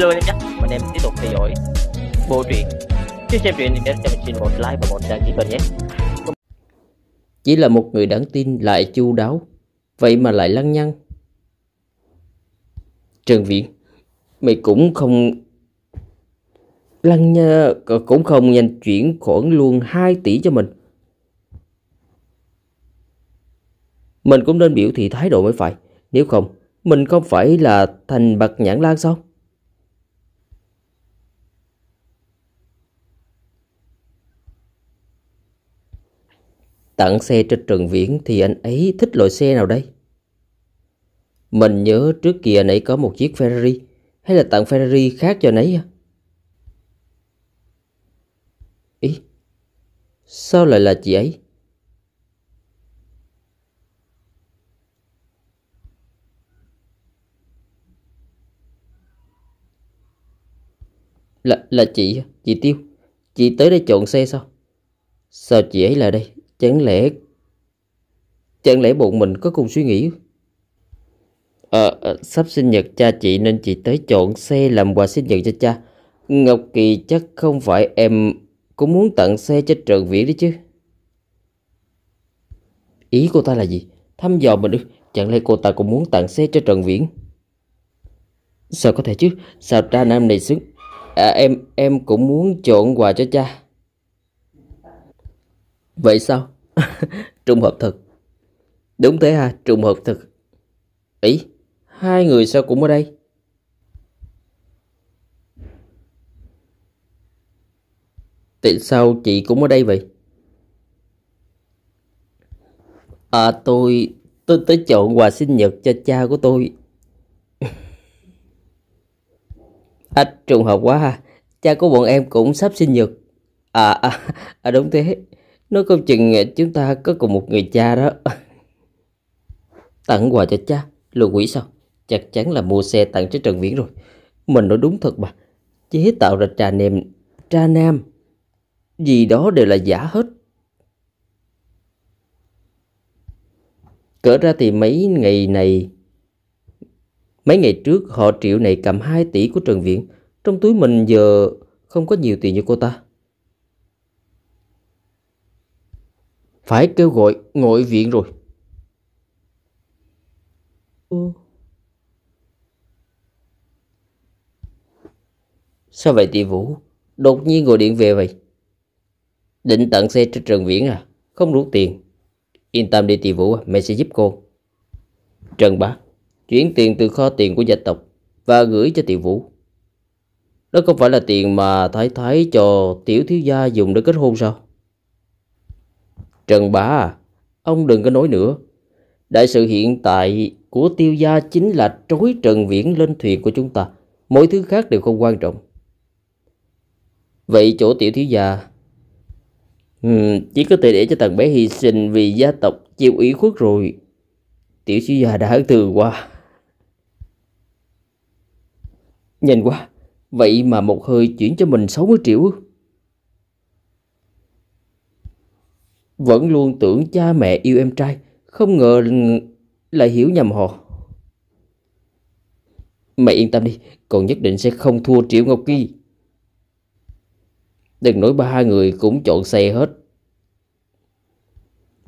lưu em nhé mình em tiếp tục theo dõi bộ truyện trước xem truyện thì nhớ cho mình xin một like và một đăng ký kênh nhé chỉ là một người đáng tin lại chu đáo vậy mà lại lăng nhăng trường viện mày cũng không lăng nha cũng không nhanh chuyển khoản luôn 2 tỷ cho mình mình cũng nên biểu thị thái độ mới phải nếu không mình không phải là thành bậc nhãn lan sao Tặng xe cho Trần Viễn thì anh ấy thích loại xe nào đây? Mình nhớ trước kia anh ấy có một chiếc Ferrari Hay là tặng Ferrari khác cho anh ấy à? Ý, sao lại là chị ấy? Là, là chị, à? chị Tiêu Chị tới đây chọn xe sao? Sao chị ấy lại đây? Chẳng lẽ... Chẳng lẽ bọn mình có cùng suy nghĩ? Ờ, à, sắp sinh nhật cha chị nên chị tới chọn xe làm quà sinh nhật cho cha. Ngọc Kỳ chắc không phải em cũng muốn tặng xe cho Trần Viễn đấy chứ. Ý cô ta là gì? Thăm dò mình ư? Chẳng lẽ cô ta cũng muốn tặng xe cho Trần Viễn? Sao có thể chứ? Sao cha nam này xứng? À, em em cũng muốn chọn quà cho cha. Vậy sao? trùng hợp thật. Đúng thế à, trùng hợp thật. Ý, hai người sao cũng ở đây? Tại sao chị cũng ở đây vậy? À tôi, tôi tới chọn quà sinh nhật cho cha của tôi. à trùng hợp quá ha, cha của bọn em cũng sắp sinh nhật. À, à, à đúng thế nó không chừng chúng ta có cùng một người cha đó Tặng quà cho cha Lùi quỷ sao Chắc chắn là mua xe tặng cho Trần Viễn rồi Mình nói đúng thật mà Chế tạo ra trà nem, Trà nam Gì đó đều là giả hết Cỡ ra thì mấy ngày này Mấy ngày trước họ triệu này cầm 2 tỷ của Trần Viễn Trong túi mình giờ không có nhiều tiền như cô ta phải kêu gọi ngồi viện rồi. Ừ. Sao vậy tỷ Vũ? Đột nhiên gọi điện về vậy? Định tận xe cho Trần Viễn à? Không đủ tiền. Yên tâm đi tỷ Vũ, mẹ sẽ giúp cô. Trần Bá, chuyển tiền từ kho tiền của gia tộc và gửi cho tỷ Vũ. Đó không phải là tiền mà Thái Thái cho tiểu thiếu gia dùng để kết hôn sao? Trần Bá, ông đừng có nói nữa. Đại sự hiện tại của tiêu gia chính là trối Trần Viễn lên thuyền của chúng ta. Mọi thứ khác đều không quan trọng. Vậy chỗ tiểu thiếu gia... Ừ, chỉ có thể để cho thằng bé hy sinh vì gia tộc chịu ủy khuất rồi. Tiểu thiếu gia đã từ qua. Nhanh quá, vậy mà một hơi chuyển cho mình 60 triệu Vẫn luôn tưởng cha mẹ yêu em trai, không ngờ lại hiểu nhầm họ. Mày yên tâm đi, còn nhất định sẽ không thua Triệu Ngọc Kỳ. Đừng nói ba người cũng chọn xe hết.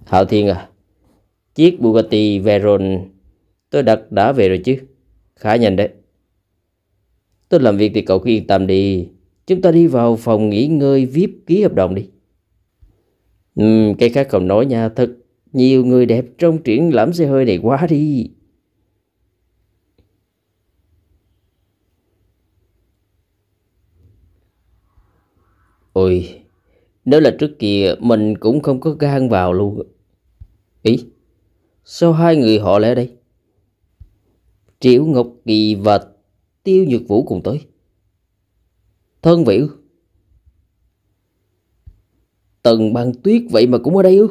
Hạo Thiên à, chiếc Bugatti Veyron tôi đặt đã về rồi chứ. Khá nhanh đấy. Tôi làm việc thì cậu cứ yên tâm đi. Chúng ta đi vào phòng nghỉ ngơi VIP ký hợp đồng đi. Ừ, cái khác không nói nha, thật nhiều người đẹp trong triển lãm xe hơi này quá đi. Ôi, nếu là trước kia mình cũng không có gan vào luôn. Ý, sao hai người họ lại ở đây? Triệu Ngọc Kỳ và Tiêu Nhược Vũ cùng tới. Thân Viễu Tần băng tuyết vậy mà cũng ở đây ư?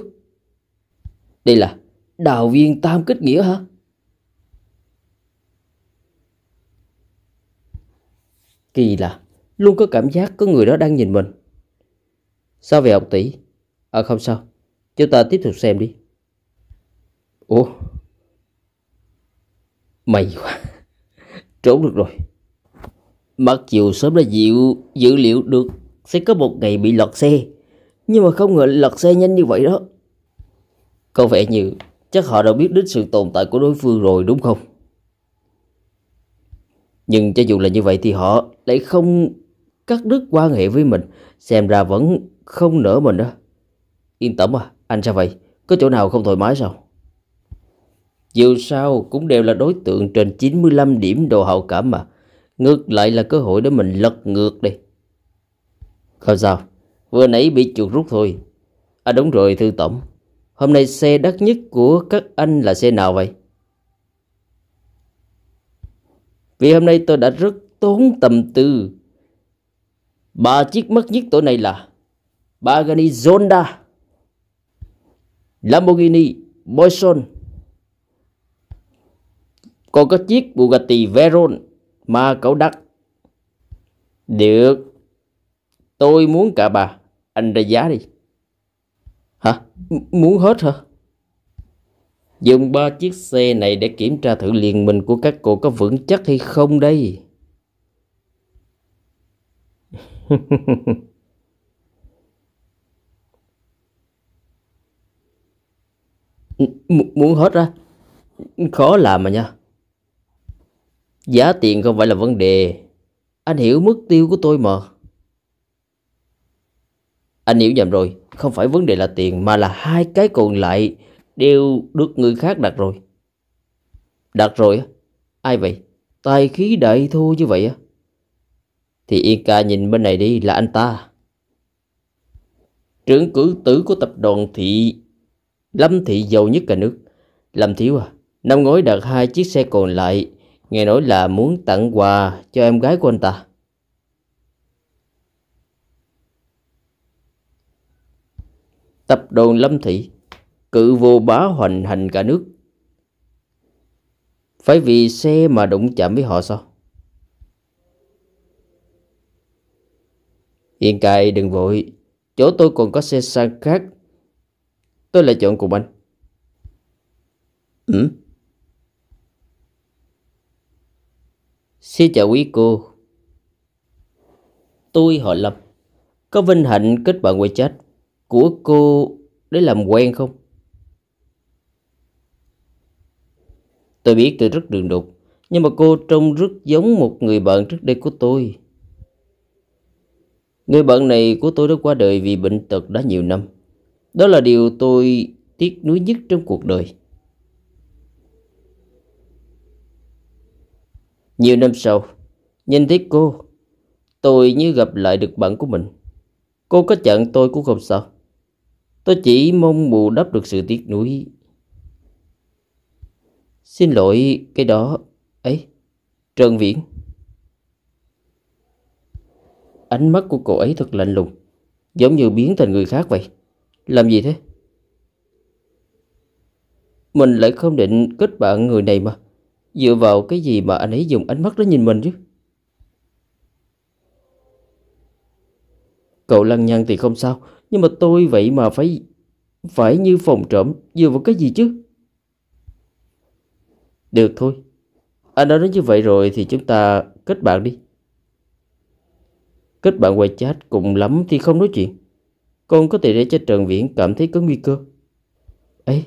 Đây là đào viên tam kết nghĩa hả? Kỳ lạ, luôn có cảm giác có người đó đang nhìn mình. Sao về học tỷ? À không sao, chúng ta tiếp tục xem đi. Ủa? mày quá, trốn được rồi. Mặc dù sớm đã dịu dữ liệu được sẽ có một ngày bị lọt xe nhưng mà không ngờ lật xe nhanh như vậy đó Có vẻ như chắc họ đã biết đến sự tồn tại của đối phương rồi đúng không? Nhưng cho dù là như vậy thì họ lại không cắt đứt quan hệ với mình Xem ra vẫn không nỡ mình đó Yên tâm à, anh sao vậy? Có chỗ nào không thoải mái sao? Dù sao cũng đều là đối tượng trên 95 điểm đồ hậu cảm mà Ngược lại là cơ hội để mình lật ngược đi Không sao, Vừa nãy bị chuột rút thôi. À đúng rồi thư tổng. Hôm nay xe đắt nhất của các anh là xe nào vậy? Vì hôm nay tôi đã rất tốn tầm tư. Ba chiếc mất nhất tối nay là Pagani Zonda, Lamborghini Boyson. Còn có chiếc Bugatti Veyron mà cậu đắt. Được, Tôi muốn cả bà, anh ra giá đi. Hả? M muốn hết hả? Dùng ba chiếc xe này để kiểm tra thử liên minh của các cô có vững chắc hay không đây. M muốn hết ra Khó làm mà nha. Giá tiền không phải là vấn đề. Anh hiểu mức tiêu của tôi mà. Anh hiểu nhầm rồi, không phải vấn đề là tiền mà là hai cái còn lại đều được người khác đặt rồi. Đặt rồi á? Ai vậy? Tài khí đại thô như vậy á? Thì Yên ca nhìn bên này đi là anh ta. Trưởng cử tử của tập đoàn thị Lâm Thị giàu nhất cả nước. Lâm Thiếu à, năm ngoái đặt hai chiếc xe còn lại, nghe nói là muốn tặng quà cho em gái của anh ta. Tập đoàn Lâm Thị, cự vô bá hoành hành cả nước. Phải vì xe mà đụng chạm với họ sao? Yên cài đừng vội, chỗ tôi còn có xe sang khác. Tôi lại chọn cùng anh. Ừ? Xin chào quý cô. Tôi họ Lâm, có vinh hạnh kết bạn WeChat của cô để làm quen không? Tôi biết tôi rất đường đột, nhưng mà cô trông rất giống một người bạn trước đây của tôi. Người bạn này của tôi đã qua đời vì bệnh tật đã nhiều năm. Đó là điều tôi tiếc nuối nhất trong cuộc đời. Nhiều năm sau, nhìn thấy cô, tôi như gặp lại được bạn của mình. Cô có chặn tôi cũng không sao. Tôi chỉ mong bù đắp được sự tiếc nuối. Xin lỗi cái đó, ấy, Trần Viễn. Ánh mắt của cậu ấy thật lạnh lùng, giống như biến thành người khác vậy. Làm gì thế? Mình lại không định kết bạn người này mà. Dựa vào cái gì mà anh ấy dùng ánh mắt đó nhìn mình chứ? Cậu lăng nhăng thì không sao nhưng mà tôi vậy mà phải phải như phòng trộm dựa vào cái gì chứ? Được thôi. Anh đã nói như vậy rồi thì chúng ta kết bạn đi. Kết bạn qua chat cùng lắm thì không nói chuyện. Con có thể để cho Trần Viễn cảm thấy có nguy cơ. Ấy,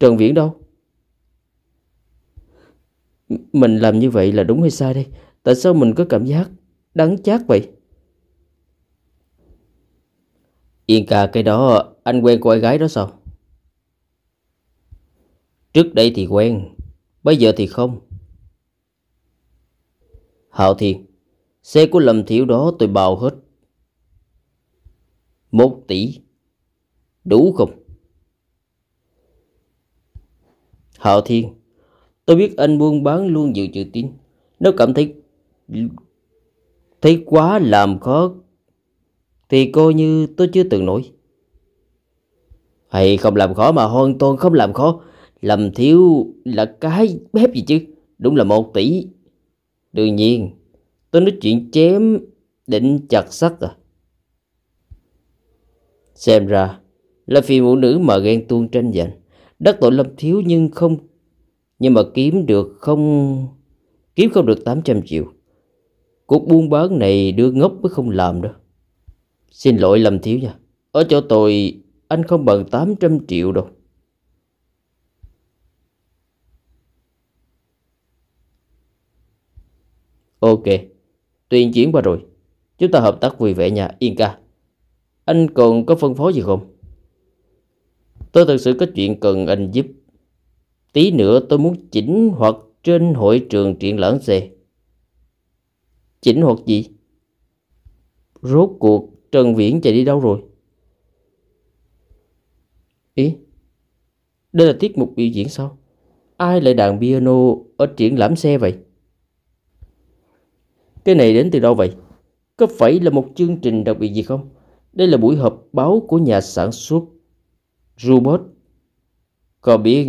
Trần Viễn đâu? M mình làm như vậy là đúng hay sai đây? Tại sao mình có cảm giác đắng chát vậy? Yên cả cái đó anh quen cô gái đó sao? Trước đây thì quen, bây giờ thì không. Hạo Thiên, xe của Lâm Thiểu đó tôi bào hết. Một tỷ, đủ không? Hạo Thiên, tôi biết anh buôn bán luôn dự trữ tín. Nếu cảm thấy thấy quá làm khó thì coi như tôi chưa từng nổi, Hay không làm khó mà hoàn toàn không làm khó Làm thiếu là cái bếp gì chứ Đúng là một tỷ Đương nhiên Tôi nói chuyện chém Định chặt sắt à Xem ra Là vì phụ nữ mà ghen tuông tranh giành đất tội Lâm Thiếu nhưng không Nhưng mà kiếm được không Kiếm không được 800 triệu Cuộc buôn bán này đưa ngốc mới không làm đâu Xin lỗi Lâm Thiếu nha. Ở chỗ tôi anh không bằng 800 triệu đâu. Ok, tuyên chiến qua rồi. Chúng ta hợp tác vui vẻ nha, Yên ca. Anh còn có phân phối gì không? Tôi thật sự có chuyện cần anh giúp. Tí nữa tôi muốn chỉnh hoặc trên hội trường triển lãm xe. Chỉnh hoặc gì? Rốt cuộc Trần Viễn chạy đi đâu rồi? Ý, đây là tiết mục biểu diễn sao? Ai lại đàn piano ở triển lãm xe vậy? Cái này đến từ đâu vậy? Có phải là một chương trình đặc biệt gì không? Đây là buổi họp báo của nhà sản xuất Robot. Còn biết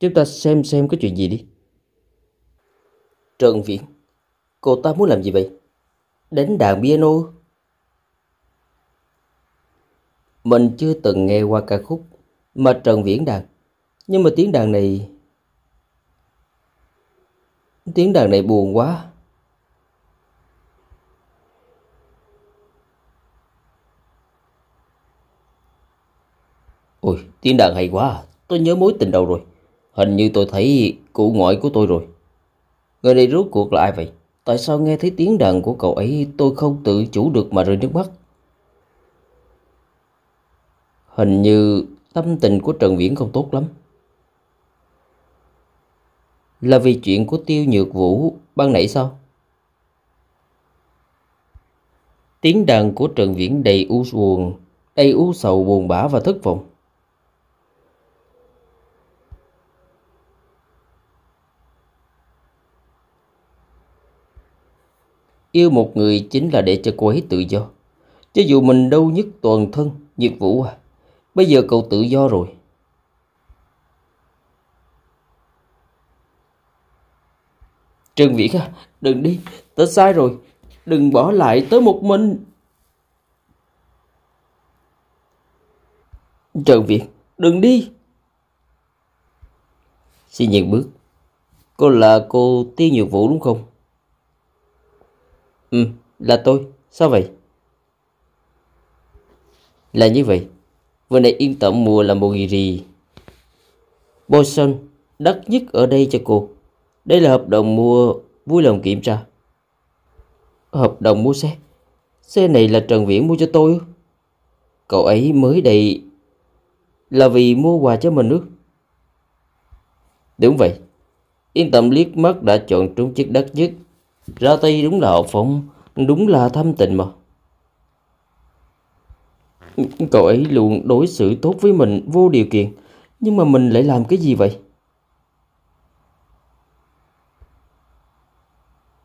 chúng ta xem xem có chuyện gì đi. Trần Viễn, cô ta muốn làm gì vậy? Đánh đàn piano? Mình chưa từng nghe qua ca khúc mà Trần Viễn đàn. Nhưng mà tiếng đàn này... Tiếng đàn này buồn quá. Ôi, tiếng đàn hay quá à. Tôi nhớ mối tình đầu rồi. Hình như tôi thấy cụ ngoại của tôi rồi. Người này rốt cuộc là ai vậy? Tại sao nghe thấy tiếng đàn của cậu ấy tôi không tự chủ được mà rơi nước mắt? Hình như tâm tình của Trần Viễn không tốt lắm. Là vì chuyện của Tiêu Nhược Vũ ban nãy sao? Tiếng đàn của Trần Viễn đầy u buồn, đầy u sầu buồn bã và thất vọng. Yêu một người chính là để cho cô ấy tự do. Cho dù mình đâu nhất toàn thân, nhiệt vũ à. Bây giờ cậu tự do rồi. Trần Viễn à, đừng đi, tớ sai rồi. Đừng bỏ lại tớ một mình. Trần Viễn, đừng đi. Xin nhận bước. Cô là cô tiên Nhược Vũ đúng không? Ừ, là tôi. Sao vậy? Là như vậy. Vừa nãy yên tâm mua là Lamborghini. Boson, đắt nhất ở đây cho cô. Đây là hợp đồng mua vui lòng kiểm tra. Hợp đồng mua xe? Xe này là Trần Viễn mua cho tôi. Cậu ấy mới đây là vì mua quà cho mình ư? Đúng vậy. Yên tâm liếc mắt đã chọn trúng chiếc đất nhất. Ra tay đúng là hậu phóng, đúng là thâm tình mà. Cậu ấy luôn đối xử tốt với mình vô điều kiện, nhưng mà mình lại làm cái gì vậy?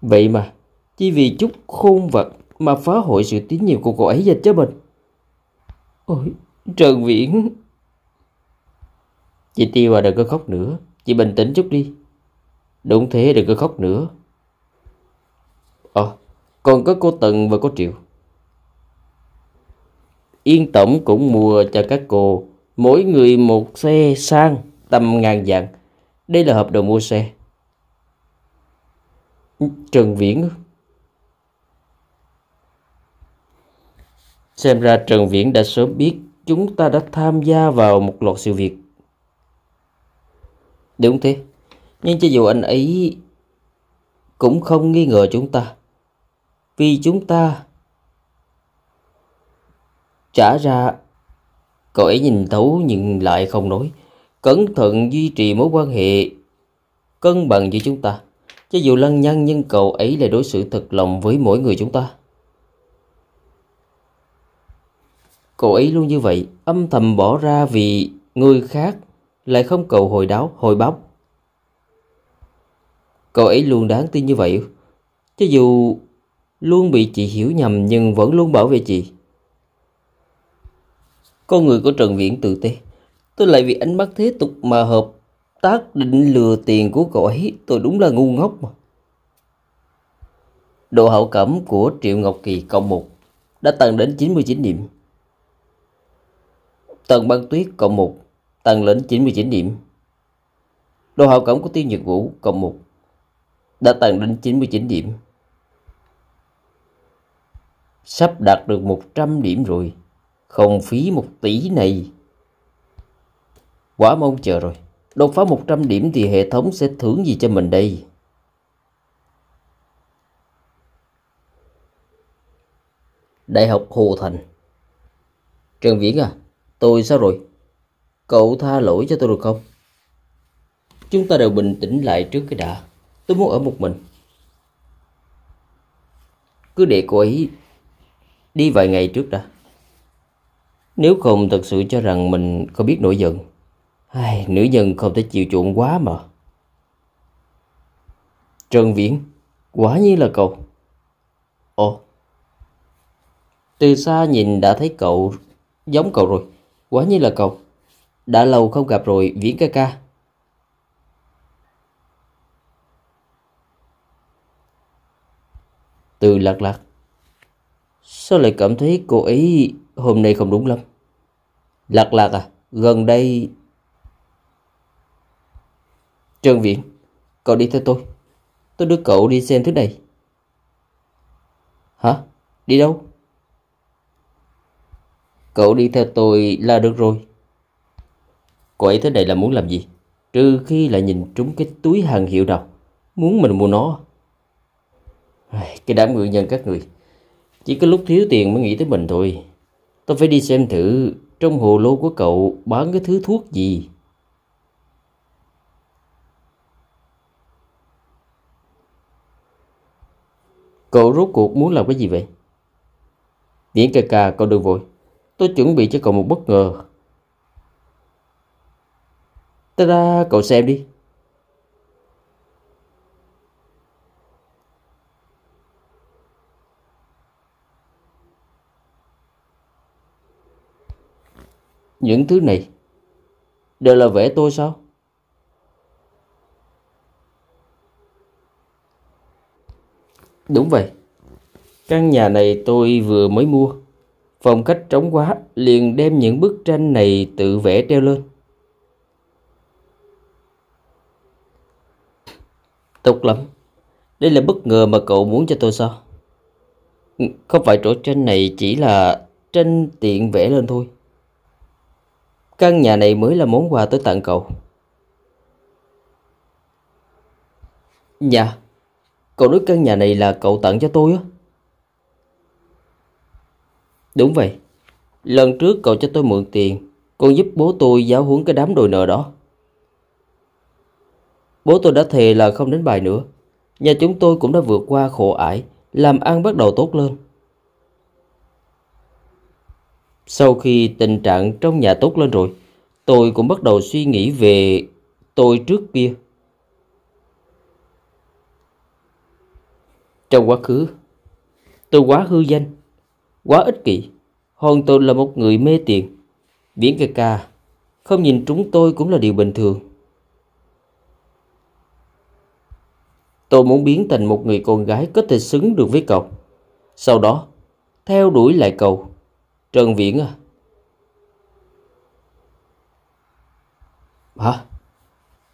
Vậy mà, chỉ vì chút khôn vật mà phá hoại sự tín nhiệm của cậu ấy dành cho mình. Ôi, Trần Viễn... Chị Tiêu à đừng có khóc nữa, chị bình tĩnh chút đi. Đúng thế đừng có khóc nữa. Ờ, à, còn có cô Tần và cô Triệu. Yên Tổng cũng mua cho các cô mỗi người một xe sang tầm ngàn dặn. Đây là hợp đồng mua xe. Trần Viễn Xem ra Trần Viễn đã sớm biết chúng ta đã tham gia vào một loạt sự việc. Đúng thế. Nhưng cho dù anh ấy cũng không nghi ngờ chúng ta. Vì chúng ta Trả ra, cậu ấy nhìn thấu nhưng lại không nói. Cẩn thận duy trì mối quan hệ cân bằng với chúng ta. Cho dù lăng nhăng nhưng cậu ấy lại đối xử thật lòng với mỗi người chúng ta. Cậu ấy luôn như vậy, âm thầm bỏ ra vì người khác lại không cầu hồi đáo, hồi báo. Cậu ấy luôn đáng tin như vậy. Cho dù luôn bị chị hiểu nhầm nhưng vẫn luôn bảo vệ chị. Con người của Trần Viễn tự ti. Tôi lại vì ánh mắt thế tục mà hợp tác định lừa tiền của cậu ấy. Tôi đúng là ngu ngốc mà. Độ hậu cẩm của Triệu Ngọc Kỳ cộng 1 đã tăng đến 99 điểm. Tần Băng Tuyết cộng 1 tăng lên 99 điểm. Độ hậu cẩm của Tiêu Nhật Vũ cộng 1 đã tăng đến 99 điểm. Sắp đạt được 100 điểm rồi. Không phí một tỷ này. Quá mong chờ rồi. Đột phá 100 điểm thì hệ thống sẽ thưởng gì cho mình đây? Đại học Hồ Thành Trần Viễn à, tôi sao rồi? Cậu tha lỗi cho tôi được không? Chúng ta đều bình tĩnh lại trước cái đã. Tôi muốn ở một mình. Cứ để cô ấy đi vài ngày trước đã. Nếu không thật sự cho rằng mình không biết nổi giận Ai, Nữ nhân không thể chịu chuộng quá mà Trần Viễn Quả nhiên là cậu Ồ Từ xa nhìn đã thấy cậu Giống cậu rồi Quả nhiên là cậu Đã lâu không gặp rồi Viễn ca ca Từ lạc lạc Sao lại cảm thấy cô ấy hôm nay không đúng lắm lạc lạc à, gần đây... Trương viện cậu đi theo tôi. Tôi đưa cậu đi xem thứ này. Hả? Đi đâu? Cậu đi theo tôi là được rồi. Cô ấy thế này là muốn làm gì? Trừ khi là nhìn trúng cái túi hàng hiệu nào. Muốn mình mua nó. Cái đám ngự nhân các người. Chỉ có lúc thiếu tiền mới nghĩ tới mình thôi. Tôi phải đi xem thử trong hồ lô của cậu bán cái thứ thuốc gì? Cậu rốt cuộc muốn làm cái gì vậy? Điển cà cà cậu đừng vội. Tôi chuẩn bị cho cậu một bất ngờ. Ta-da, cậu xem đi. Những thứ này đều là vẽ tôi sao? Đúng vậy. Căn nhà này tôi vừa mới mua. Phòng khách trống quá liền đem những bức tranh này tự vẽ treo lên. tục lắm. Đây là bất ngờ mà cậu muốn cho tôi sao? Không phải chỗ tranh này chỉ là tranh tiện vẽ lên thôi. Căn nhà này mới là món quà tới tặng cậu. Dạ, cậu nói căn nhà này là cậu tặng cho tôi á. Đúng vậy, lần trước cậu cho tôi mượn tiền, con giúp bố tôi giáo huấn cái đám đồi nợ đó. Bố tôi đã thề là không đến bài nữa. Nhà chúng tôi cũng đã vượt qua khổ ải, làm ăn bắt đầu tốt lên. Sau khi tình trạng trong nhà tốt lên rồi, tôi cũng bắt đầu suy nghĩ về tôi trước kia. Trong quá khứ, tôi quá hư danh, quá ích kỷ. Hòn tôi là một người mê tiền. viễn ca ca, không nhìn chúng tôi cũng là điều bình thường. Tôi muốn biến thành một người con gái có thể xứng được với cậu. Sau đó, theo đuổi lại cậu Trần Viễn à? Hả?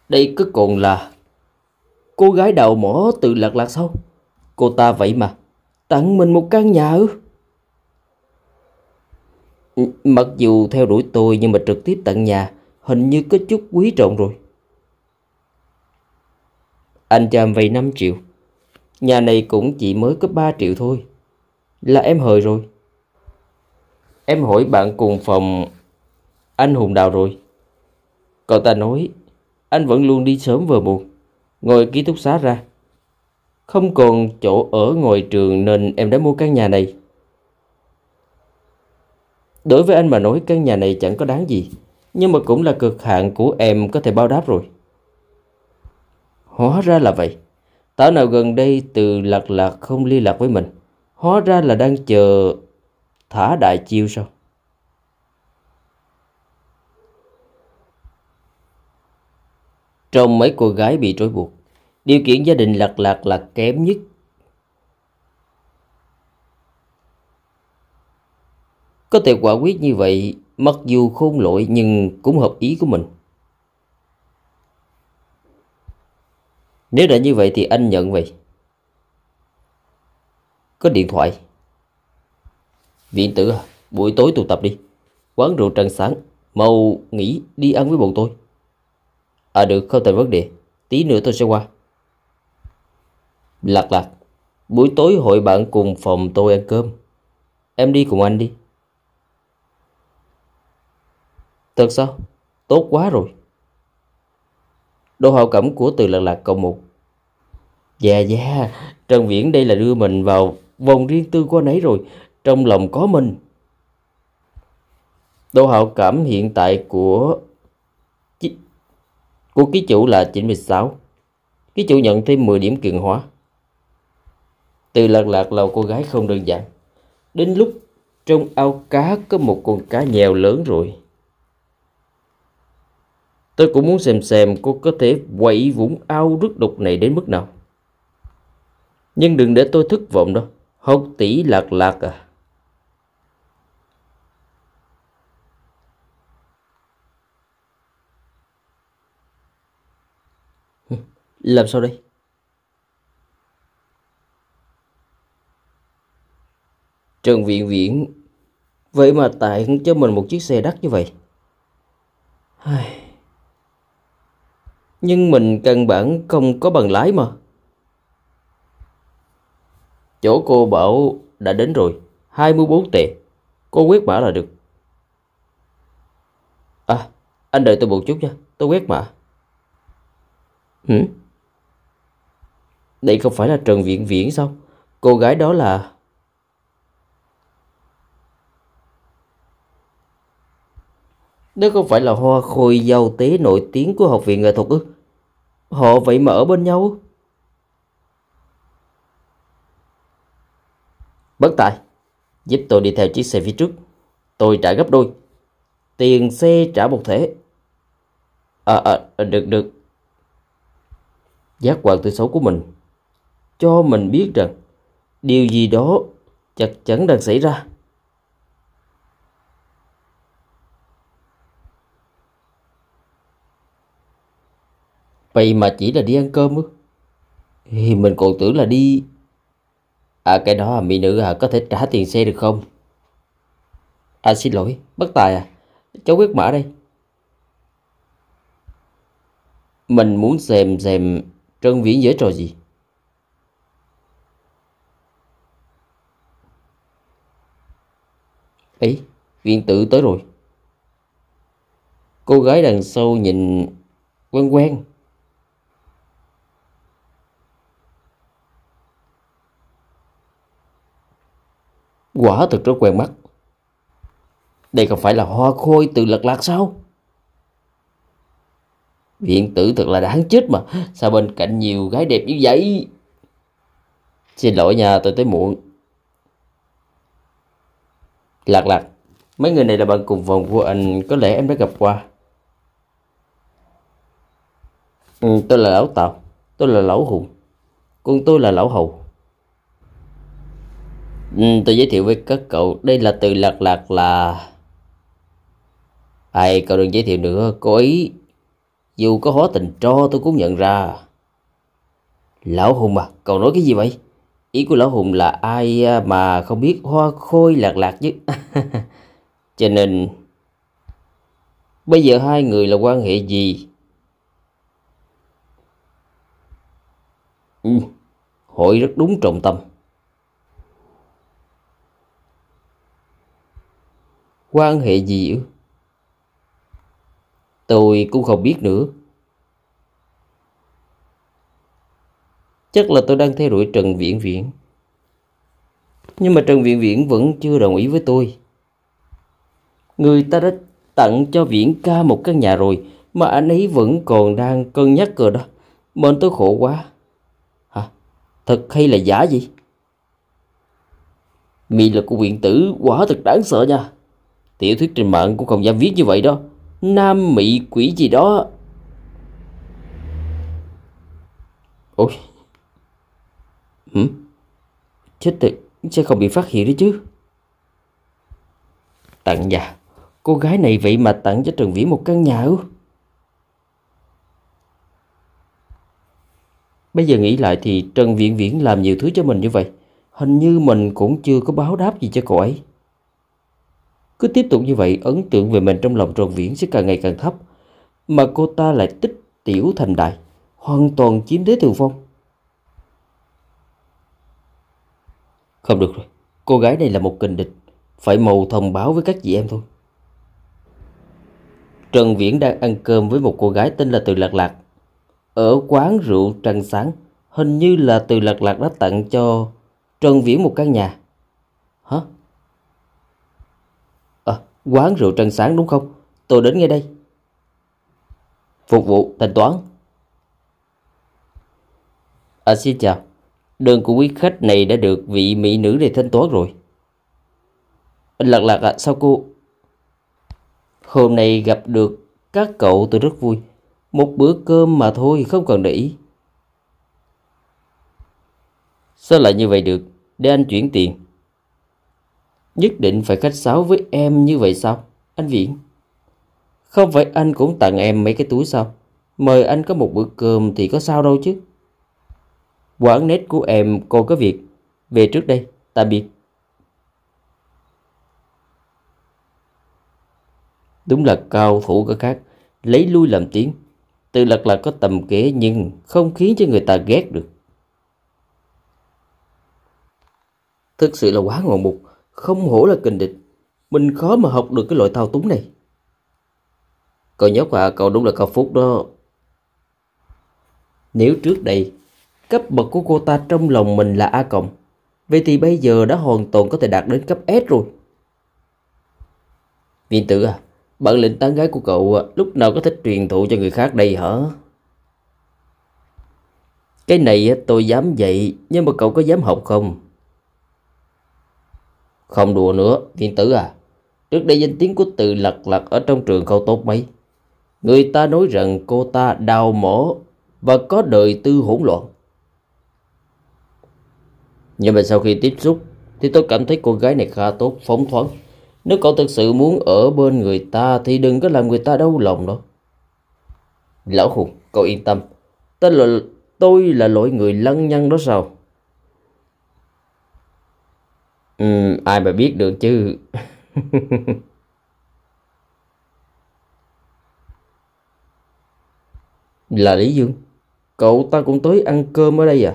Đây cứ còn là cô gái đầu mỏ từ Lạc Lạc sao? Cô ta vậy mà, tặng mình một căn nhà ư? Mặc dù theo đuổi tôi nhưng mà trực tiếp tặng nhà, hình như có chút quý trọng rồi. Anh cho em vay 5 triệu, nhà này cũng chỉ mới có 3 triệu thôi, là em hời rồi. Em hỏi bạn cùng phòng anh Hùng Đào rồi. Cậu ta nói anh vẫn luôn đi sớm vừa muộn, ngồi ký túc xá ra. Không còn chỗ ở ngoài trường nên em đã mua căn nhà này. Đối với anh mà nói căn nhà này chẳng có đáng gì, nhưng mà cũng là cực hạn của em có thể bao đáp rồi. Hóa ra là vậy. Tảo nào gần đây từ lạc lạc không liên lạc với mình. Hóa ra là đang chờ thả đại chiêu sao trong mấy cô gái bị trói buộc điều kiện gia đình lặt lạc là kém nhất có thể quả quyết như vậy mặc dù khôn lỗi nhưng cũng hợp ý của mình nếu đã như vậy thì anh nhận vậy có điện thoại Viện tử à, buổi tối tụ tập đi. Quán rượu trần sáng, mau nghỉ đi ăn với bọn tôi. À được, không thành vấn đề. Tí nữa tôi sẽ qua. Lạc lạc, buổi tối hội bạn cùng phòng tôi ăn cơm. Em đi cùng anh đi. Thật sao? Tốt quá rồi. Đồ hào cẩm của từ Lạc Lạc cộng một. Dạ dạ, Trần Viễn đây là đưa mình vào vòng riêng tư của anh ấy rồi trong lòng có mình độ hảo cảm hiện tại của của ký chủ là 96 ký chủ nhận thêm 10 điểm cường hóa từ lạc lạc là cô gái không đơn giản đến lúc trong ao cá có một con cá nhèo lớn rồi tôi cũng muốn xem xem cô có thể quậy vũng ao rất độc này đến mức nào nhưng đừng để tôi thất vọng đâu. Hốc tỷ lạc lạc à. làm sao đây Trần Viện Viễn Vậy mà tặng cho mình một chiếc xe đắt như vậy Nhưng mình căn bản không có bằng lái mà Chỗ cô bảo đã đến rồi 24 tệ Cô quét mã là được À anh đợi tôi một chút nha Tôi quét mã Hử? Đây không phải là Trần Viễn Viễn sao? Cô gái đó là... nếu không phải là hoa khôi giàu tế nổi tiếng của Học viện Nghệ thuật ư? Họ vậy mà ở bên nhau Bất tài Giúp tôi đi theo chiếc xe phía trước Tôi trả gấp đôi Tiền xe trả một thể À, à được được Giác quan tươi xấu của mình cho mình biết rằng điều gì đó chắc chắn đang xảy ra vậy mà chỉ là đi ăn cơm ư thì mình còn tưởng là đi à cái đó à mỹ nữ à có thể trả tiền xe được không à xin lỗi bất tài à cháu quyết mã đây mình muốn xem xem Trân Viễn giới trò gì ấy viên tử tới rồi cô gái đằng sau nhìn quen quen quả thực rất quen mắt đây không phải là hoa khôi từ lật lạc sao viện tử thật là đáng chết mà sao bên cạnh nhiều gái đẹp như vậy xin lỗi nha tôi tới muộn Lạc lạc, mấy người này là bạn cùng phòng của anh, có lẽ em đã gặp qua. Ừ, tôi là Lão Tàu, tôi là Lão Hùng, còn tôi là Lão Hầu. Ừ, tôi giới thiệu với các cậu, đây là từ Lạc lạc là... Ai, cậu đừng giới thiệu nữa, cô ấy, dù có hóa tình cho tôi cũng nhận ra. Lão Hùng à, cậu nói cái gì vậy? Ý của Lão Hùng là ai à, mà không biết hoa khôi lạc lạc chứ. Cho nên, bây giờ hai người là quan hệ gì? Ừ, hội rất đúng trọng tâm. Quan hệ gì ư? Tôi cũng không biết nữa. chắc là tôi đang theo đuổi Trần Viễn Viễn. Nhưng mà Trần Viễn Viễn vẫn chưa đồng ý với tôi. Người ta đã tặng cho Viễn ca một căn nhà rồi mà anh ấy vẫn còn đang cân nhắc rồi đó. Mệnh tôi khổ quá. Hả? Thật hay là giả gì? Mị lực của quyện tử quả thật đáng sợ nha. Tiểu thuyết trên mạng cũng không dám viết như vậy đó. Nam mỹ quỷ gì đó. Ôi, Ừ? Chết tiệt Sẽ không bị phát hiện đấy chứ Tặng già Cô gái này vậy mà tặng cho Trần Vĩ một căn nhà ư Bây giờ nghĩ lại thì Trần Viễn Viễn làm nhiều thứ cho mình như vậy Hình như mình cũng chưa có báo đáp gì cho cô ấy Cứ tiếp tục như vậy ấn tượng về mình trong lòng Trần Viễn sẽ càng ngày càng thấp Mà cô ta lại tích tiểu thành đại Hoàn toàn chiếm thế thượng phong Không được rồi, cô gái này là một kình địch, phải mầu thông báo với các chị em thôi. Trần Viễn đang ăn cơm với một cô gái tên là Từ Lạc Lạc. Ở quán rượu trăng sáng, hình như là Từ Lạc Lạc đã tặng cho Trần Viễn một căn nhà. Hả? À, quán rượu trăng sáng đúng không? Tôi đến ngay đây. Phục vụ, thanh toán. À, xin chào. Đơn của quý khách này đã được vị mỹ nữ này thanh toán rồi. Anh Lạc Lạc ạ, à, sao cô... Hôm nay gặp được các cậu tôi rất vui. Một bữa cơm mà thôi, không cần để ý. Sao lại như vậy được? Để anh chuyển tiền. Nhất định phải khách sáo với em như vậy sao? Anh Viễn. Không phải anh cũng tặng em mấy cái túi sao? Mời anh có một bữa cơm thì có sao đâu chứ. Quán nét của em cô có việc. Về trước đây, tạm biệt. Đúng là cao thủ có khác, lấy lui làm tiếng. tự lật là có tầm kế nhưng không khiến cho người ta ghét được. Thực sự là quá ngoạn mục, không hổ là kình địch. Mình khó mà học được cái loại thao túng này. Cậu nhóc à, cậu đúng là cao phúc đó. Nếu trước đây Cấp bậc của cô ta trong lòng mình là A cộng. Vậy thì bây giờ đã hoàn toàn có thể đạt đến cấp S rồi. Viện tử à, bản lĩnh tán gái của cậu à, lúc nào có thích truyền thụ cho người khác đây hả? Cái này tôi dám dạy, nhưng mà cậu có dám học không? Không đùa nữa, viên tử à. Trước đây danh tiếng của từ lật lật ở trong trường không tốt mấy. Người ta nói rằng cô ta đào mổ và có đời tư hỗn loạn. Nhưng mà sau khi tiếp xúc Thì tôi cảm thấy cô gái này khá tốt, phóng thoáng Nếu cậu thực sự muốn ở bên người ta Thì đừng có làm người ta đau lòng đâu Lão khùng, cậu yên tâm Tên là tôi là lỗi người lăng nhăng đó sao ừ, Ai mà biết được chứ Là Lý Dương Cậu ta cũng tới ăn cơm ở đây à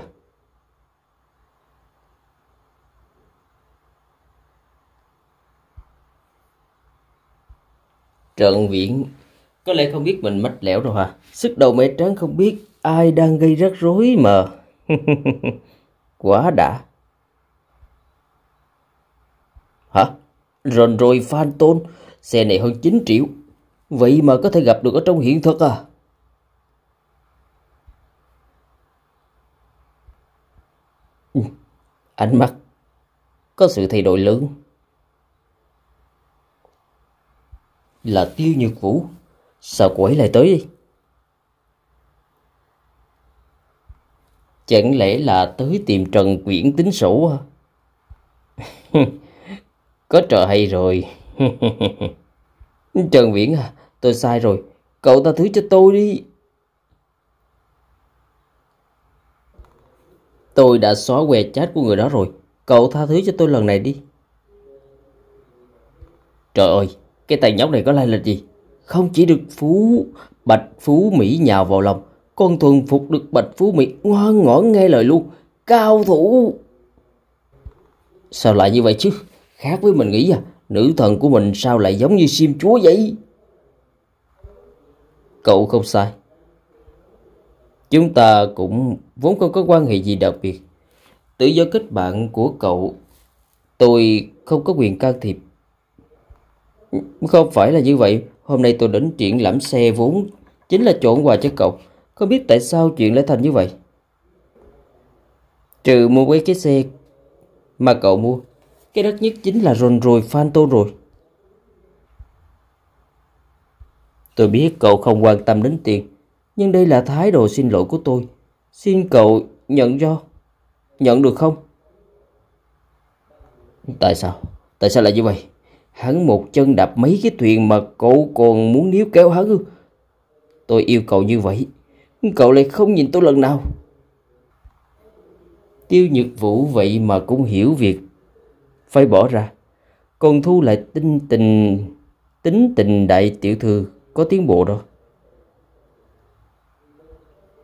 trận viễn Có lẽ không biết mình mách lẻo rồi hả Sức đầu mẹ trắng không biết Ai đang gây rắc rối mà Quá đã Hả rồi rồi Phan Tôn Xe này hơn 9 triệu Vậy mà có thể gặp được ở trong hiện thực à ừ. Ánh mắt Có sự thay đổi lớn là Tiêu Nhược Vũ. Sao cô ấy lại tới đi? Chẳng lẽ là tới tìm Trần Quyển tính sổ hả? Có trò hay rồi. Trần viễn à, tôi sai rồi. Cậu ta thứ cho tôi đi. Tôi đã xóa que chat của người đó rồi. Cậu tha thứ cho tôi lần này đi. Trời ơi, cái tài nhóc này có lai lịch gì? Không chỉ được phú Bạch Phú Mỹ nhào vào lòng, con thuần phục được Bạch Phú Mỹ ngoan ngoãn nghe lời luôn. Cao thủ! Sao lại như vậy chứ? Khác với mình nghĩ à, nữ thần của mình sao lại giống như sim chúa vậy? Cậu không sai. Chúng ta cũng vốn không có quan hệ gì đặc biệt. Tự do kết bạn của cậu, tôi không có quyền can thiệp. Không phải là như vậy, hôm nay tôi đến triển lãm xe vốn chính là trộn quà cho cậu. Không biết tại sao chuyện lại thành như vậy. Trừ mua mấy cái xe mà cậu mua, cái đất nhất chính là rồn rồi Phantom rồi. Tôi biết cậu không quan tâm đến tiền, nhưng đây là thái độ xin lỗi của tôi. Xin cậu nhận cho. Nhận được không? Tại sao? Tại sao lại như vậy? Hắn một chân đạp mấy cái thuyền mà cậu còn muốn níu kéo hắn Tôi yêu cầu như vậy, cậu lại không nhìn tôi lần nào. Tiêu Nhược Vũ vậy mà cũng hiểu việc phải bỏ ra. Còn Thu lại tinh tình tính tình đại tiểu thư có tiến bộ rồi.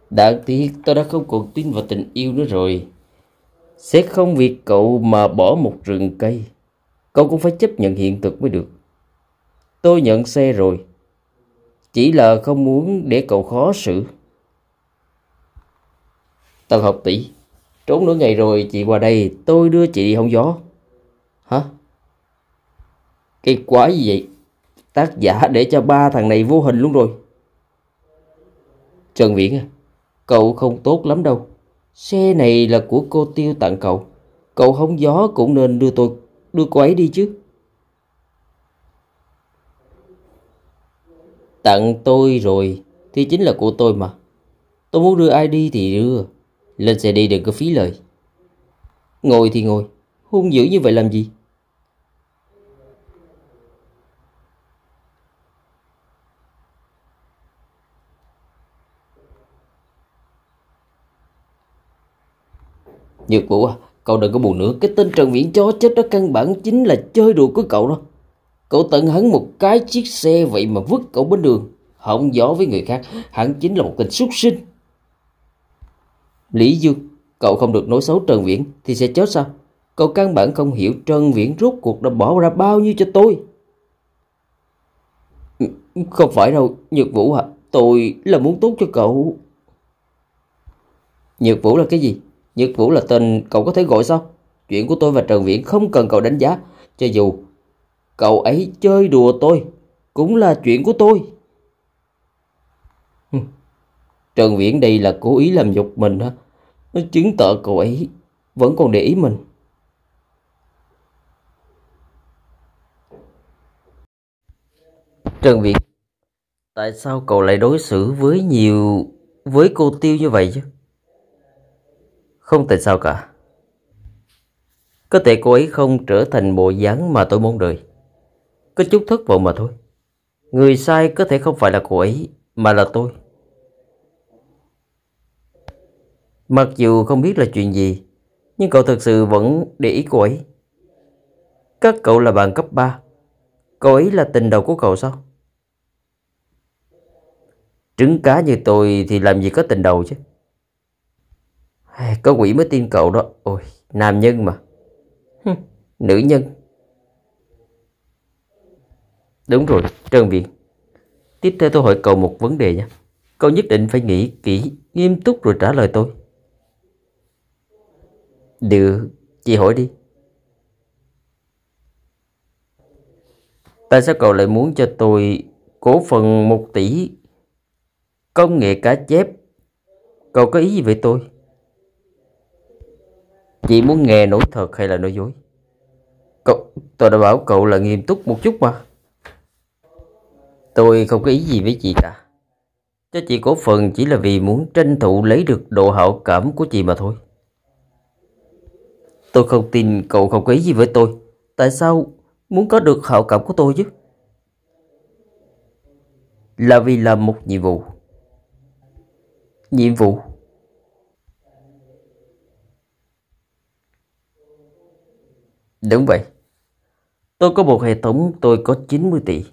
Đáng tiếc tôi đã không còn tin vào tình yêu nữa rồi. Xét không việc cậu mà bỏ một rừng cây cậu cũng phải chấp nhận hiện thực mới được. Tôi nhận xe rồi, chỉ là không muốn để cậu khó xử. Tần học tỷ, trốn nửa ngày rồi chị qua đây, tôi đưa chị đi hóng gió. Hả? Cái quái gì vậy? Tác giả để cho ba thằng này vô hình luôn rồi. Trần Viễn à, cậu không tốt lắm đâu. Xe này là của cô Tiêu tặng cậu. Cậu hóng gió cũng nên đưa tôi đưa cô ấy đi chứ Tặng tôi rồi Thì chính là của tôi mà Tôi muốn đưa ai đi thì đưa Lên xe đi đừng có phí lời Ngồi thì ngồi Hung dữ như vậy làm gì Nhược Vũ à Cậu đừng có buồn nữa, cái tên Trần Viễn chó chết đó căn bản chính là chơi đùa của cậu đó. Cậu tận hắn một cái chiếc xe vậy mà vứt cậu bên đường, hỏng gió với người khác, hắn chính là một kình súc sinh. Lý Dương, cậu không được nói xấu Trần Viễn thì sẽ chết sao? Cậu căn bản không hiểu Trần Viễn rốt cuộc đã bỏ ra bao nhiêu cho tôi. Ừ, không phải đâu, Nhược Vũ hả? À? Tôi là muốn tốt cho cậu. Nhược Vũ là cái gì? Nhất Vũ là tên cậu có thể gọi sao? Chuyện của tôi và Trần Viễn không cần cậu đánh giá. Cho dù cậu ấy chơi đùa tôi, cũng là chuyện của tôi. Trần Viễn đây là cố ý làm nhục mình hả? Nó chứng tỏ cậu ấy vẫn còn để ý mình. Trần Viễn, tại sao cậu lại đối xử với nhiều với cô Tiêu như vậy chứ? Không tại sao cả Có thể cô ấy không trở thành bộ dáng mà tôi mong đợi Có chút thất vọng mà thôi Người sai có thể không phải là cô ấy Mà là tôi Mặc dù không biết là chuyện gì Nhưng cậu thật sự vẫn để ý cô ấy Các cậu là bạn cấp 3 Cậu ấy là tình đầu của cậu sao? Trứng cá như tôi thì làm gì có tình đầu chứ có quỷ mới tin cậu đó Ôi nam nhân mà Nữ nhân Đúng rồi Trần Viện Tiếp theo tôi hỏi cậu một vấn đề nha Cậu nhất định phải nghĩ kỹ Nghiêm túc rồi trả lời tôi Được Chị hỏi đi Tại sao cậu lại muốn cho tôi cổ phần một tỷ công nghệ cá chép? Cậu có ý gì với tôi? Chị muốn nghe nói thật hay là nói dối? Cậu, tôi đã bảo cậu là nghiêm túc một chút mà. Tôi không có ý gì với chị cả. Cho chị cổ phần chỉ là vì muốn tranh thủ lấy được độ hảo cảm của chị mà thôi. Tôi không tin cậu không có ý gì với tôi. Tại sao muốn có được hảo cảm của tôi chứ? Là vì làm một nhiệm vụ. Nhiệm vụ? Đúng vậy. Tôi có một hệ thống tôi có 90 tỷ.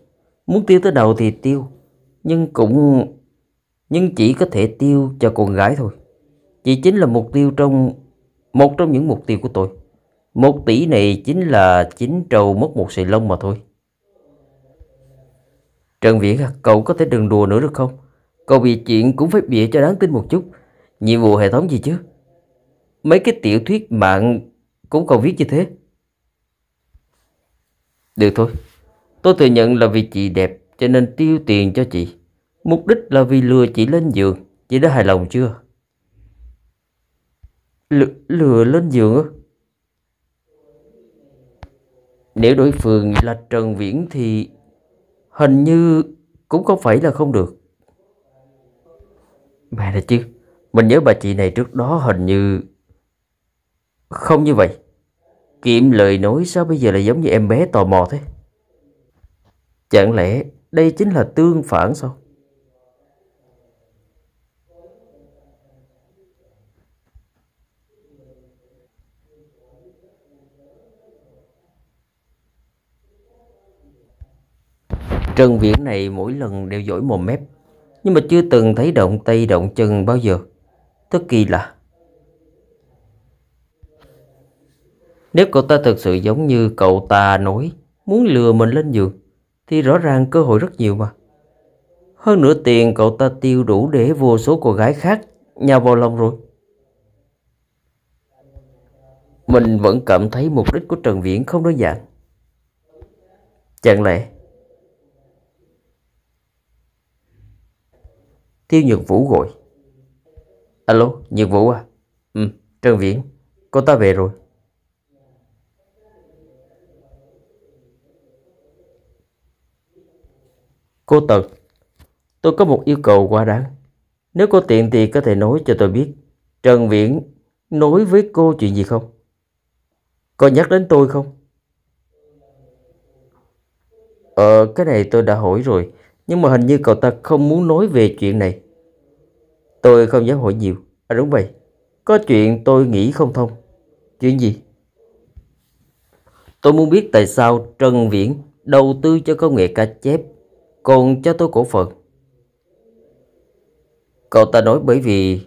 Muốn tiêu tới đầu thì tiêu. Nhưng cũng... Nhưng chỉ có thể tiêu cho con gái thôi. Chị chính là mục tiêu trong... Một trong những mục tiêu của tôi. Một tỷ này chính là chín trầu mất một sợi lông mà thôi. Trần Viễn à, cậu có thể đừng đùa nữa được không? Cậu bị chuyện cũng phải bịa cho đáng tin một chút. Nhiệm vụ hệ thống gì chứ? Mấy cái tiểu thuyết mạng cũng còn viết như thế. Được thôi, tôi thừa nhận là vì chị đẹp cho nên tiêu tiền cho chị. Mục đích là vì lừa chị lên giường, chị đã hài lòng chưa? L lừa lên giường á? Nếu đối phương là Trần Viễn thì hình như cũng không phải là không được. Mẹ là chứ, mình nhớ bà chị này trước đó hình như không như vậy. Kiệm lời nói sao bây giờ lại giống như em bé tò mò thế? Chẳng lẽ đây chính là tương phản sao? Trần Viễn này mỗi lần đều dỗi mồm mép Nhưng mà chưa từng thấy động tay động chân bao giờ Thật kỳ lạ Nếu cậu ta thật sự giống như cậu ta nói, muốn lừa mình lên giường, thì rõ ràng cơ hội rất nhiều mà. Hơn nữa tiền cậu ta tiêu đủ để vô số cô gái khác nhào vào lòng rồi. Mình vẫn cảm thấy mục đích của Trần Viễn không đơn giản. Chẳng lẽ... Tiêu Nhược Vũ gọi. Alo, Nhược Vũ à? Ừ, Trần Viễn, cô ta về rồi. Cô Tật, tôi có một yêu cầu quá đáng. Nếu cô tiện thì có thể nói cho tôi biết Trần Viễn nói với cô chuyện gì không? Có nhắc đến tôi không? Ờ, cái này tôi đã hỏi rồi Nhưng mà hình như cậu ta không muốn nói về chuyện này Tôi không dám hỏi nhiều À đúng vậy Có chuyện tôi nghĩ không thông Chuyện gì? Tôi muốn biết tại sao Trần Viễn đầu tư cho công nghệ cá chép còn cho tôi cổ phần Cậu ta nói bởi vì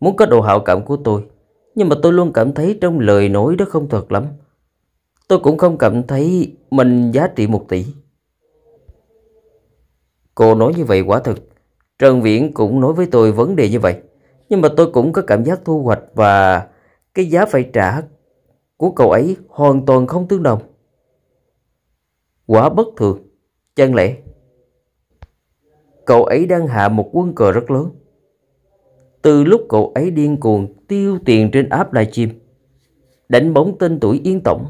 Muốn có độ hạo cảm của tôi Nhưng mà tôi luôn cảm thấy trong lời nói đó không thật lắm Tôi cũng không cảm thấy mình giá trị một tỷ Cô nói như vậy quả thực Trần Viễn cũng nói với tôi vấn đề như vậy Nhưng mà tôi cũng có cảm giác thu hoạch và Cái giá phải trả của cậu ấy hoàn toàn không tương đồng Quá bất thường Chẳng lẽ cậu ấy đang hạ một quân cờ rất lớn. Từ lúc cậu ấy điên cuồng tiêu tiền trên app livestream, đánh bóng tên tuổi Yên Tổng.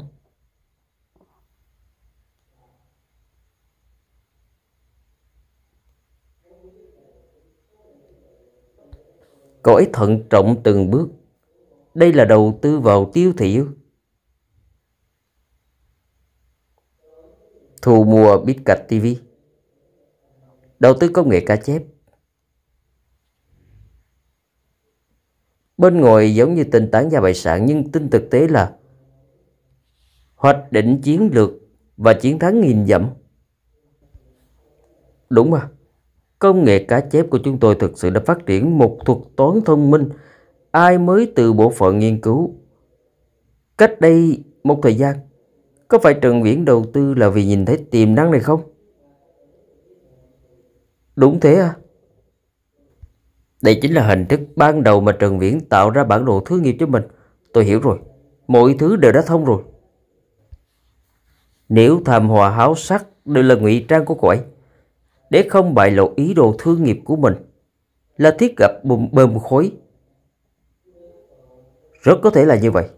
Cậu ấy thận trọng từng bước. Đây là đầu tư vào tiêu thị. Thu mua Bitcat TV đầu tư công nghệ cá chép. Bên ngồi giống như tình tán gia bài sản nhưng tin thực tế là hoạch định chiến lược và chiến thắng nghìn dặm. Đúng mà, công nghệ cá chép của chúng tôi thực sự đã phát triển một thuật toán thông minh ai mới từ bộ phận nghiên cứu. Cách đây một thời gian, có phải Trần Viễn đầu tư là vì nhìn thấy tiềm năng này không? Đúng thế à? Đây chính là hình thức ban đầu mà Trần Viễn tạo ra bản đồ thứ nghiệp cho mình. Tôi hiểu rồi, mọi thứ đều đã thông rồi. Nếu tham hòa háo sắc đều là ngụy trang của cô ấy, để không bại lộ ý đồ thương nghiệp của mình, là thiết gặp bùm bơm khối. Rất có thể là như vậy.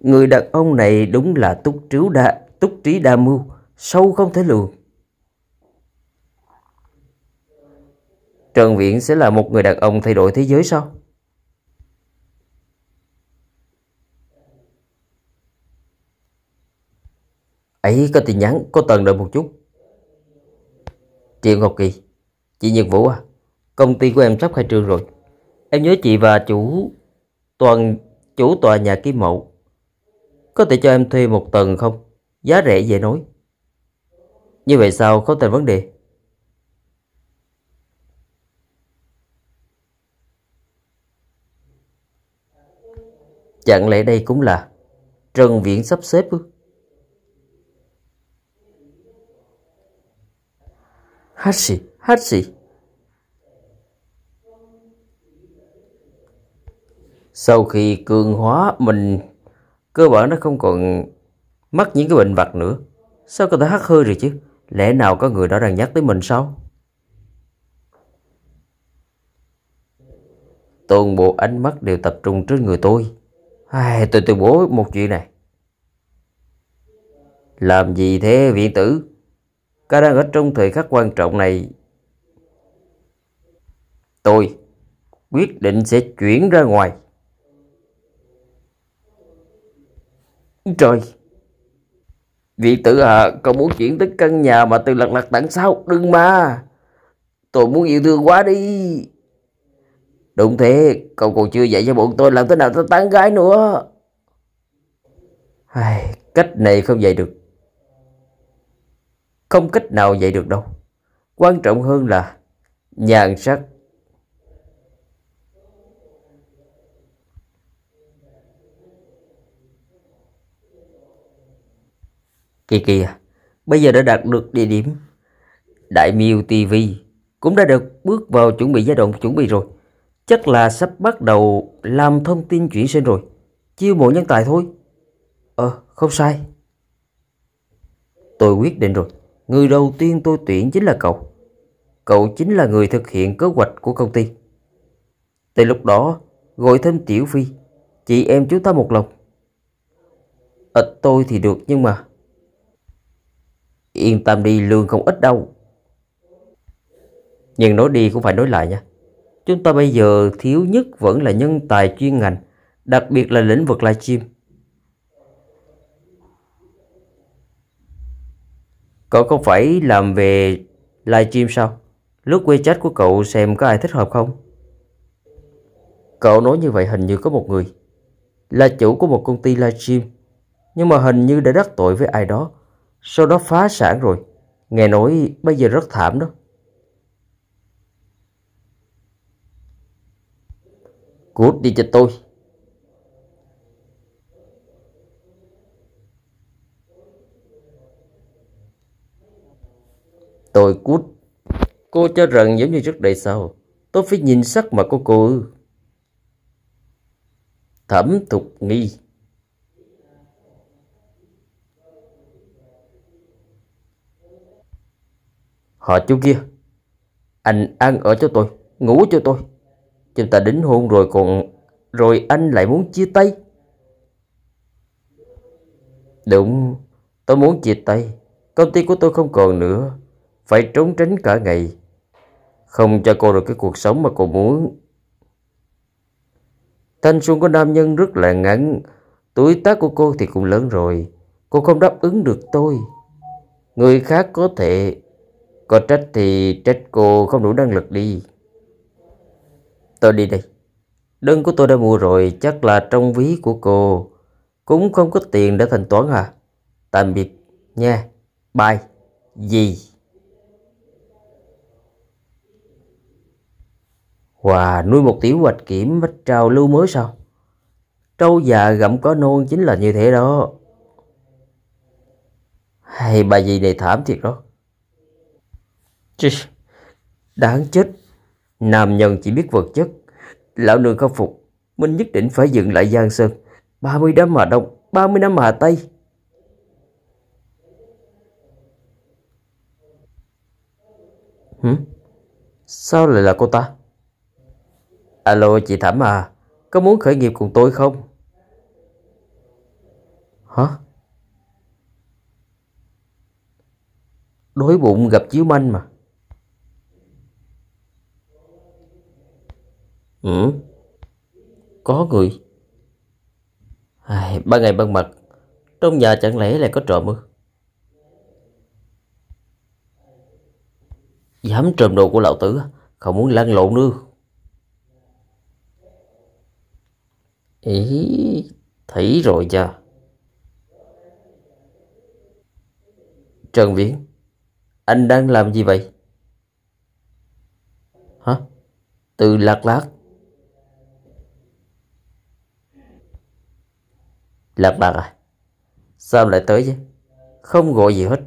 Người đàn ông này đúng là túc trí đa, túc trí đa mưu, sâu không thể lường. Trần Viễn sẽ là một người đàn ông thay đổi thế giới sao? ấy có tin nhắn có tần đợi một chút triệu ngọc kỳ chị nhật vũ à công ty của em sắp khai trương rồi em nhớ chị và chủ toàn chủ tòa nhà kim mậu có thể cho em thuê một tầng không giá rẻ dễ nói như vậy sao không thành vấn đề Chẳng lẽ đây cũng là Trần Viễn sắp xếp ư? Hát gì? Hát gì? Sau khi cường hóa mình cơ bản nó không còn mắc những cái bệnh vặt nữa. Sao có thể hắt hơi rồi chứ? Lẽ nào có người đó đang nhắc tới mình sao? Toàn bộ ánh mắt đều tập trung trên người tôi. Ai, tôi tuyên bố một chuyện này Làm gì thế viện tử ca đang ở trong thời khắc quan trọng này Tôi quyết định sẽ chuyển ra ngoài Trời Viện tử à Cậu muốn chuyển tới căn nhà mà từ lật lật tặng sao Đừng mà Tôi muốn yêu thương quá đi Đúng thế, cậu còn chưa dạy cho bọn tôi làm thế nào tôi tán gái nữa. Ai, cách này không dạy được. Không cách nào dạy được đâu. Quan trọng hơn là nhàn sắc. kì kìa, bây giờ đã đạt được địa điểm. Đại Miêu TV cũng đã được bước vào chuẩn bị giai đoạn chuẩn bị rồi. Chắc là sắp bắt đầu làm thông tin chuyển sinh rồi. Chiêu mộ nhân tài thôi. Ờ, không sai. Tôi quyết định rồi. Người đầu tiên tôi tuyển chính là cậu. Cậu chính là người thực hiện kế hoạch của công ty. Từ lúc đó, gọi thêm Tiểu Phi. Chị em chúng ta một lòng. Ít tôi thì được nhưng mà... Yên tâm đi, lương không ít đâu. Nhưng nói đi cũng phải nói lại nha. Chúng ta bây giờ thiếu nhất vẫn là nhân tài chuyên ngành, đặc biệt là lĩnh vực livestream. Cậu không phải làm về livestream sao? Lúc quay chat của cậu xem có ai thích hợp không? Cậu nói như vậy hình như có một người Là chủ của một công ty livestream Nhưng mà hình như đã đắc tội với ai đó Sau đó phá sản rồi Nghe nói bây giờ rất thảm đó cút đi cho tôi tôi cút cô cho rằng giống như trước đây sao tôi phải nhìn sắc mặt của cô ư thẩm thục nghi họ chú kia anh ăn ở cho tôi ngủ cho tôi Chúng ta đính hôn rồi còn Rồi anh lại muốn chia tay Đúng Tôi muốn chia tay Công ty của tôi không còn nữa Phải trốn tránh cả ngày Không cho cô được cái cuộc sống mà cô muốn Thanh xuân của nam nhân rất là ngắn Tuổi tác của cô thì cũng lớn rồi Cô không đáp ứng được tôi Người khác có thể Có trách thì trách cô không đủ năng lực đi Tôi đi đây. Đơn của tôi đã mua rồi, chắc là trong ví của cô. Cũng không có tiền để thanh toán à. Tạm biệt nha. Bye. Gì? Hòa wow, nuôi một tiểu hoạch kiểm bách trào lưu mới sao? Trâu già gặm có nôn chính là như thế đó. Hay bà gì này thảm thiệt đó. Chị, đáng chết Nam nhân chỉ biết vật chất. Lão nương không phục, mình nhất định phải dựng lại Giang Sơn. 30 năm Hà Đông, 30 năm Hà Tây. Hử? Sao lại là cô ta? Alo chị thảm à, có muốn khởi nghiệp cùng tôi không? Hả? Đối bụng gặp chiếu manh mà. Ừ Có người Ai, ba ngày ban mật, Trong nhà chẳng lẽ lại có trộm ư Dám trộm đồ của lão tử Không muốn lăn lộn nữa Ý Thấy rồi cha Trần Viễn Anh đang làm gì vậy Hả Từ lạc lạc Lật bạc à? Sao lại tới chứ? Không gọi gì hết.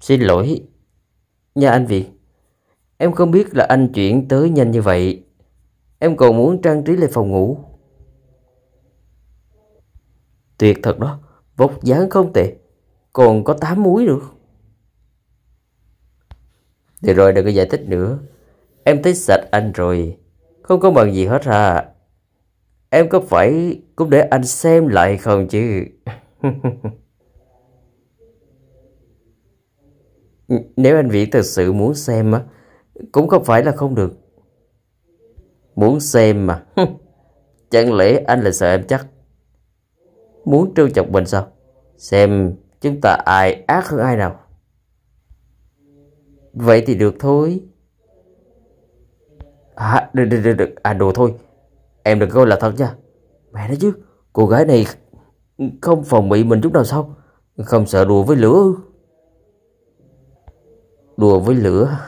Xin lỗi. Nha anh Việt. Em không biết là anh chuyển tới nhanh như vậy. Em còn muốn trang trí lại phòng ngủ. Tuyệt thật đó. Vóc dáng không tệ. Còn có tám muối nữa. Được rồi đừng có giải thích nữa Em thấy sạch anh rồi Không có bằng gì hết hả Em có phải cũng để anh xem lại không chứ? Nếu anh Vĩ thật sự muốn xem á, cũng không phải là không được. Muốn xem mà. Chẳng lẽ anh là sợ em chắc? Muốn trêu chọc mình sao? Xem chúng ta ai ác hơn ai nào. Vậy thì được thôi. À, được, được, được, được. à đồ thôi. Em đừng coi là thật nha Mẹ nói chứ Cô gái này không phòng bị mình chút nào sao Không sợ đùa với lửa Đùa với lửa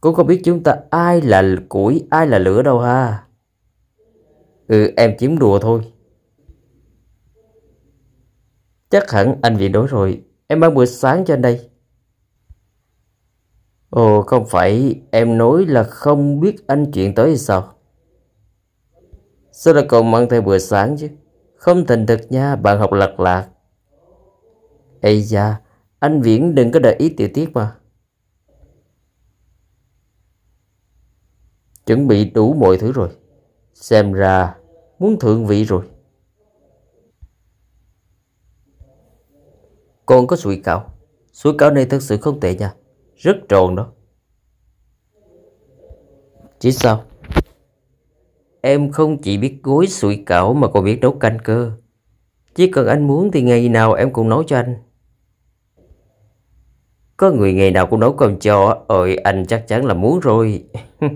Cô không biết chúng ta ai là củi Ai là lửa đâu ha Ừ em chiếm đùa thôi Chắc hẳn anh bị đói rồi Em mang bữa sáng cho anh đây Ồ không phải em nói là không biết anh chuyện tới hay sao Sao lại còn mang theo bữa sáng chứ? Không thành thật nha, bạn học lật lạc. Ây da, anh Viễn đừng có để ý tiểu tiết mà. Chuẩn bị đủ mọi thứ rồi. Xem ra muốn thượng vị rồi. con có sủi cảo. Sủi cảo này thật sự không tệ nha. Rất tròn đó. Chỉ sao? Em không chỉ biết gối sủi cảo mà còn biết nấu canh cơ. Chỉ cần anh muốn thì ngày nào em cũng nấu cho anh. Có người ngày nào cũng nấu cơm cho, ơi anh chắc chắn là muốn rồi.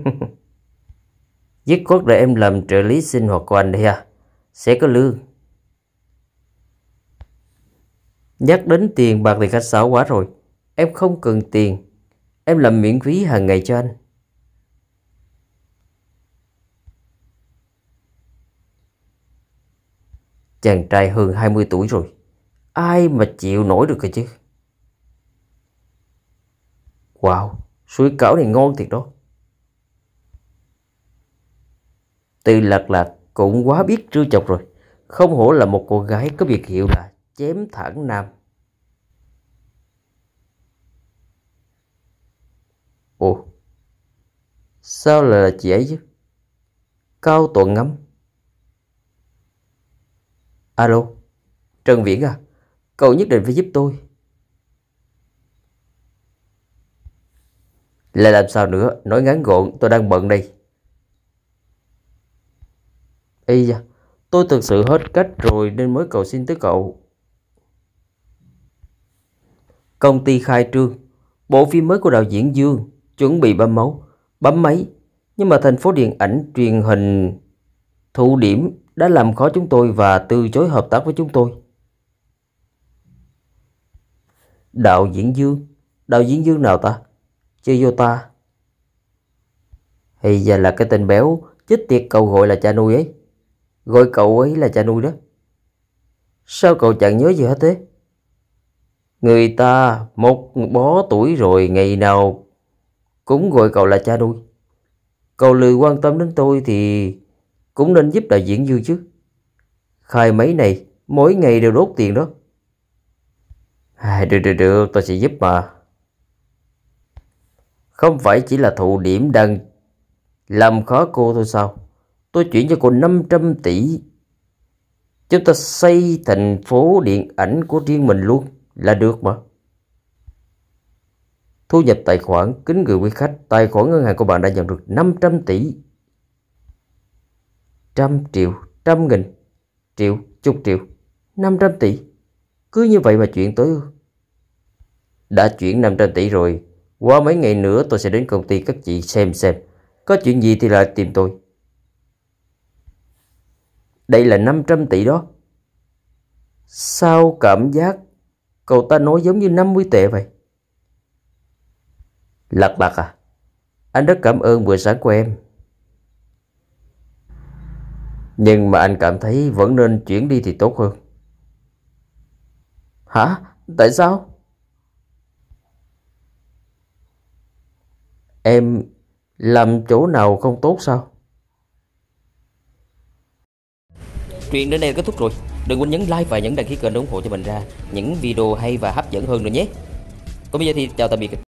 Dứt khoát để em làm trợ lý sinh hoạt của anh đây à, sẽ có lương. Nhắc đến tiền bạc thì khách sáo quá rồi, em không cần tiền, em làm miễn phí hàng ngày cho anh. Chàng trai hơn 20 tuổi rồi Ai mà chịu nổi được cơ chứ Wow Suối cảo này ngon thiệt đó Từ lật lật cũng quá biết trêu chọc rồi Không hổ là một cô gái có biệt hiệu là chém thẳng nam Ồ Sao lại là chị ấy chứ Cao tuần ngắm Alo, Trần Viễn à, cậu nhất định phải giúp tôi. Là làm sao nữa, nói ngắn gọn, tôi đang bận đây. Ây da, tôi thực sự hết cách rồi nên mới cầu xin tới cậu. Công ty khai trương, bộ phim mới của đạo diễn Dương chuẩn bị bấm máu, bấm máy, nhưng mà thành phố điện ảnh truyền hình thụ điểm đã làm khó chúng tôi và từ chối hợp tác với chúng tôi. Đạo diễn Dương, đạo diễn Dương nào ta? Chưa vô ta. Thì giờ là cái tên béo, chết tiệt cậu gọi là cha nuôi ấy. Gọi cậu ấy là cha nuôi đó. Sao cậu chẳng nhớ gì hết thế? Người ta một bó tuổi rồi ngày nào cũng gọi cậu là cha nuôi. Cậu lười quan tâm đến tôi thì cũng nên giúp đại diện dư chứ. Khai mấy này, mỗi ngày đều đốt tiền đó. À, được, được, được, tôi sẽ giúp mà. Không phải chỉ là thụ điểm đang làm khó cô thôi sao? Tôi chuyển cho cô 500 tỷ. Chúng ta xây thành phố điện ảnh của riêng mình luôn là được mà. Thu nhập tài khoản, kính gửi quý khách, tài khoản ngân hàng của bạn đã nhận được 500 tỷ trăm triệu, trăm nghìn, triệu, chục triệu, năm trăm tỷ. Cứ như vậy mà chuyện tới. Đã chuyển 500 tỷ rồi, qua mấy ngày nữa tôi sẽ đến công ty các chị xem xem. Có chuyện gì thì lại tìm tôi. Đây là năm trăm tỷ đó. Sao cảm giác cậu ta nói giống như năm mươi tệ vậy? Lạc lạc à, anh rất cảm ơn buổi sáng của em. Nhưng mà anh cảm thấy vẫn nên chuyển đi thì tốt hơn. Hả? Tại sao? Em làm chỗ nào không tốt sao? Chuyện đến đây kết thúc rồi. Đừng quên nhấn like và nhấn đăng ký kênh để ủng hộ cho mình ra những video hay và hấp dẫn hơn nữa nhé. Còn bây giờ thì chào tạm biệt.